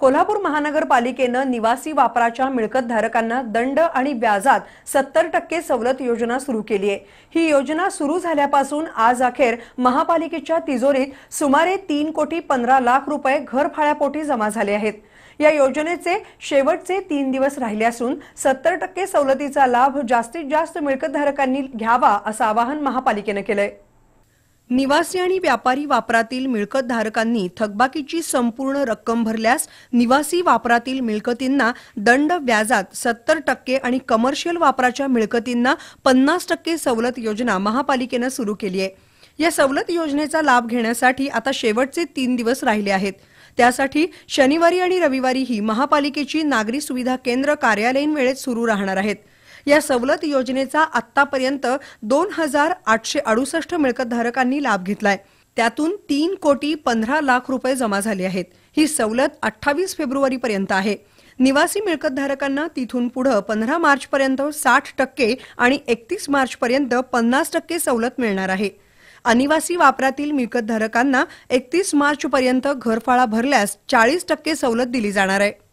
कोल्हापूर महानगरपालिकेनं निवासी वापराच्या मिळकतधारकांना दंड आणि व्याजात सत्तर टक्के सवलत योजना सुरू केली आहे ही योजना सुरू झाल्यापासून आज अखेर महापालिकेच्या तिजोरीत सुमारे तीन कोटी पंधरा लाख रुपये घरफाळ्यापोटी जमा झाले आहेत या योजनेचे शेवटचे तीन दिवस राहिले असून सत्तर टक्के सवलतीचा लाभ जास्तीत जास्त मिळकतधारकांनी घ्यावा असं आवाहन महापालिकेनं केलंय निवासी आणि व्यापारी वापरातील मिळकतधारकांनी थकबाकीची संपूर्ण रक्कम भरल्यास निवासी वापरातील मिळकतींना दंड व्याजात सत्तर टक्के आणि कमर्शियल वापराच्या मिळकतींना पन्नास टक्के सवलत योजना महापालिकेनं सुरू केली आहे या सवलत योजनेचा लाभ घेण्यासाठी आता शेवटचे तीन दिवस राहिले आहेत त्यासाठी शनिवारी आणि रविवारीही महापालिकेची नागरी सुविधा केंद्र कार्यालयीन वेळेत सुरू राहणार आहेत या सवलत योजनेचा आतापर्यंत दोन हजार आठशे अडुसष्ट मिळकतधारकांनी लाभ घेतलाय त्यातून तीन कोटी पंधरा लाख रुपये जमा झाले आहेत ही सवलत अठ्ठावीस पर्यंत आहे निवासी मिळकतधारकांना तिथून पुढे पंधरा मार्चपर्यंत साठ टक्के आणि एकतीस पर्यंत पन्नास टक्के सवलत मिळणार आहे अनिवासी वापरातील मिळकतधारकांना एकतीस पर्यंत घरफाळा भरल्यास चाळीस टक्के सवलत दिली जाणार आहे